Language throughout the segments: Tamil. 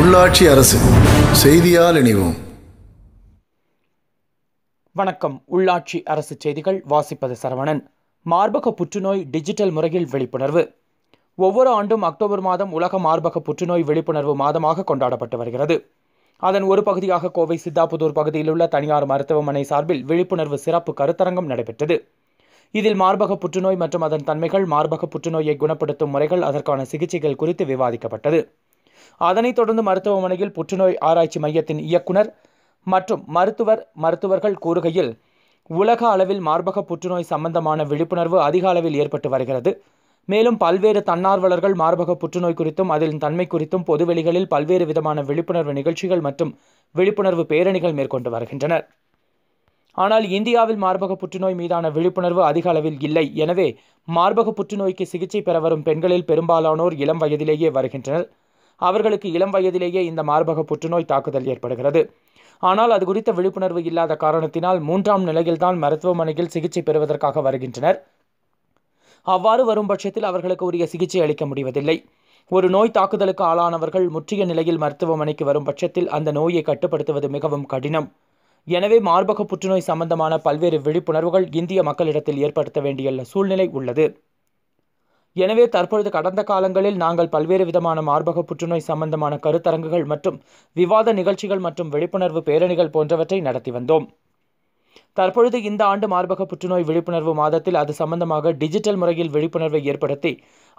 உள்ளாட்சி அரசு செய்தியால் இணைவோம் வணக்கம் உள்ளாட்சி அரசு செய்திகள் வாசிப்பது சரவணன் மார்பக புற்றுநோய் டிஜிட்டல் முறையில் விழிப்புணர்வு ஒவ்வொரு ஆண்டும் அக்டோபர் மாதம் உலக மார்பக புற்றுநோய் விழிப்புணர்வு மாதமாக கொண்டாடப்பட்டு வருகிறது அதன் ஒரு பகுதியாக கோவை சித்தாபுதூர் பகுதியில் உள்ள தனியார் மருத்துவமனை சார்பில் விழிப்புணர்வு சிறப்பு கருத்தரங்கம் நடைபெற்றது இதில் மார்பக புற்றுநோய் மற்றும் அதன் தன்மைகள் மார்பக புற்றுநோயை குணப்படுத்தும் முறைகள் அதற்கான சிகிச்சைகள் குறித்து விவாதிக்கப்பட்டது அதனைத் தொடர்ந்து மருத்துவமனையில் புற்றுநோய் ஆராய்ச்சி மையத்தின் இயக்குனர் மற்றும் மருத்துவர் மருத்துவர்கள் கூறுகையில் உலக அளவில் மார்பக புற்றுநோய் சம்பந்தமான விழிப்புணர்வு அதிக அளவில் ஏற்பட்டு வருகிறது மேலும் பல்வேறு தன்னார்வலர்கள் மார்பக புற்றுநோய் குறித்தும் அதில் தன்மை குறித்தும் பொதுவெளிகளில் பல்வேறு விதமான விழிப்புணர்வு நிகழ்ச்சிகள் மற்றும் விழிப்புணர்வு பேரணிகள் மேற்கொண்டு வருகின்றனர் ஆனால் இந்தியாவில் மார்பக புற்றுநோய் மீதான விழிப்புணர்வு அதிக அளவில் இல்லை எனவே மார்பக புற்றுநோய்க்கு சிகிச்சை பெற வரும் பெண்களில் பெரும்பாலானோர் இளம் வயதிலேயே வருகின்றனர் அவர்களுக்கு இளம் வயதிலேயே இந்த மார்பக புற்றுநோய் தாக்குதல் ஏற்படுகிறது ஆனால் அது குறித்த விழிப்புணர்வு இல்லாத காரணத்தினால் மூன்றாம் நிலையில்தான் மருத்துவமனையில் சிகிச்சை பெறுவதற்காக வருகின்றனர் அவ்வாறு வரும் பட்சத்தில் அவர்களுக்கு உரிய சிகிச்சை அளிக்க முடிவதில்லை ஒரு நோய் தாக்குதலுக்கு ஆளானவர்கள் முற்றிய நிலையில் மருத்துவமனைக்கு வரும் பட்சத்தில் அந்த நோயை கட்டுப்படுத்துவது மிகவும் கடினம் எனவே மார்பக புற்றுநோய் சம்பந்தமான பல்வேறு விழிப்புணர்வுகள் இந்திய மக்களிடத்தில் ஏற்படுத்த வேண்டிய சூழ்நிலை உள்ளது எனவே தற்பொழுது கடந்த காலங்களில் நாங்கள் பல்வேறு விதமான மார்பக புற்றுநோய் சம்பந்தமான கருத்தரங்குகள் மற்றும் விவாத நிகழ்ச்சிகள் மற்றும் விழிப்புணர்வு பேரணிகள் போன்றவற்றை நடத்தி வந்தோம் தற்பொழுது இந்த ஆண்டு மார்பக புற்றுநோய் விழிப்புணர்வு மாதத்தில் அது சம்பந்தமாக டிஜிட்டல் முறையில் விழிப்புணர்வை ஏற்படுத்தி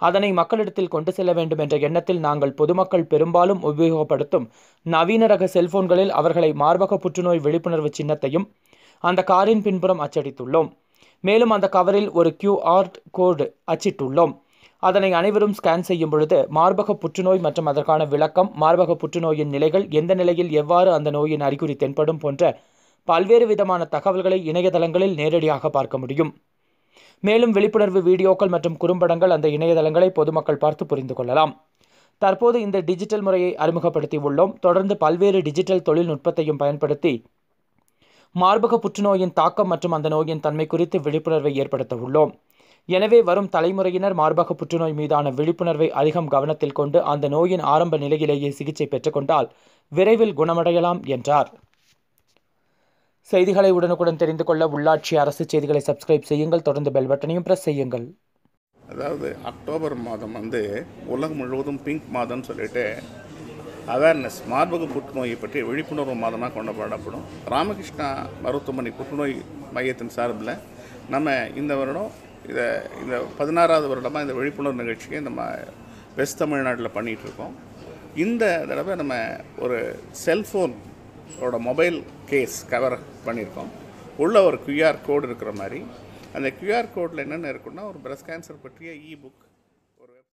அதனை மக்களிடத்தில் கொண்டு செல்ல வேண்டும் என்ற எண்ணத்தில் நாங்கள் பொதுமக்கள் பெரும்பாலும் உபயோகப்படுத்தும் நவீன ரக செல்போன்களில் அவர்களை மார்பக புற்றுநோய் விழிப்புணர்வு சின்னத்தையும் அந்த காரின் பின்புறம் அச்சடித்துள்ளோம் மேலும் அந்த கவரில் ஒரு கியூஆர் கோடு அச்சிட்டுள்ளோம் அதனை அனைவரும் ஸ்கேன் செய்யும் பொழுது மார்பக புற்றுநோய் மற்றும் அதற்கான விளக்கம் மார்பக புற்றுநோயின் நிலைகள் எந்த நிலையில் எவ்வாறு அந்த நோயின் அறிகுறி தென்படும் போன்ற பல்வேறு விதமான தகவல்களை இணையதளங்களில் நேரடியாக பார்க்க முடியும் மேலும் விழிப்புணர்வு வீடியோக்கள் மற்றும் குறும்படங்கள் அந்த இணையதளங்களை பொதுமக்கள் பார்த்து புரிந்து கொள்ளலாம் தற்போது இந்த டிஜிட்டல் முறையை அறிமுகப்படுத்தி உள்ளோம் தொடர்ந்து பல்வேறு டிஜிட்டல் தொழில்நுட்பத்தையும் பயன்படுத்தி மார்பக புற்றுநோயின் தாக்கம் மற்றும் அந்த நோயின் தன்மை குறித்து விழிப்புணர்வை ஏற்படுத்த உள்ளோம் எனவே வரும் தலைமுறையினர் மார்பக புற்றுநோய் மீதான விழிப்புணர்வை அதிகம் கவனத்தில் கொண்டு அந்த நோயின் ஆரம்ப நிலையிலேயே சிகிச்சை பெற்றுக்கொண்டால் விரைவில் குணமடையலாம் என்றார் செய்திகளை உடனுக்குடன் தெரிந்து கொள்ள உள்ளாட்சி அரசு செய்திகளை சப்ஸ்கிரைப் செய்யுங்கள் தொடர்ந்து பெல் பட்டனையும் பிரஸ் செய்யுங்கள் அதாவது அக்டோபர் மாதம் வந்து உலகம் முழுவதும் பிங்க் மாதம்னு சொல்லிட்டு அவேர்னஸ் மார்பக புற்றுநோயை பற்றி விழிப்புணர்வு மாதமாக கொண்டாடப்படும் ராமகிருஷ்ணா மருத்துவமனை புற்றுநோய் மையத்தின் சார்பில் நம்ம இந்த வருடம் இதை இந்த பதினாறாவது வருடமாக இந்த விழிப்புணர்வு நிகழ்ச்சியை நம்ம வெஸ்ட் தமிழ்நாட்டில் பண்ணிகிட்ருக்கோம் இந்த தடவை நம்ம ஒரு செல்ஃபோனோட மொபைல் கேஸ் கவர் பண்ணியிருக்கோம் உள்ள ஒரு கியூஆர் கோடு இருக்கிற மாதிரி அந்த கியூஆர் கோடில் என்னென்ன இருக்குன்னா ஒரு பிரஸ்ட் கேன்சர் பற்றிய இ புக்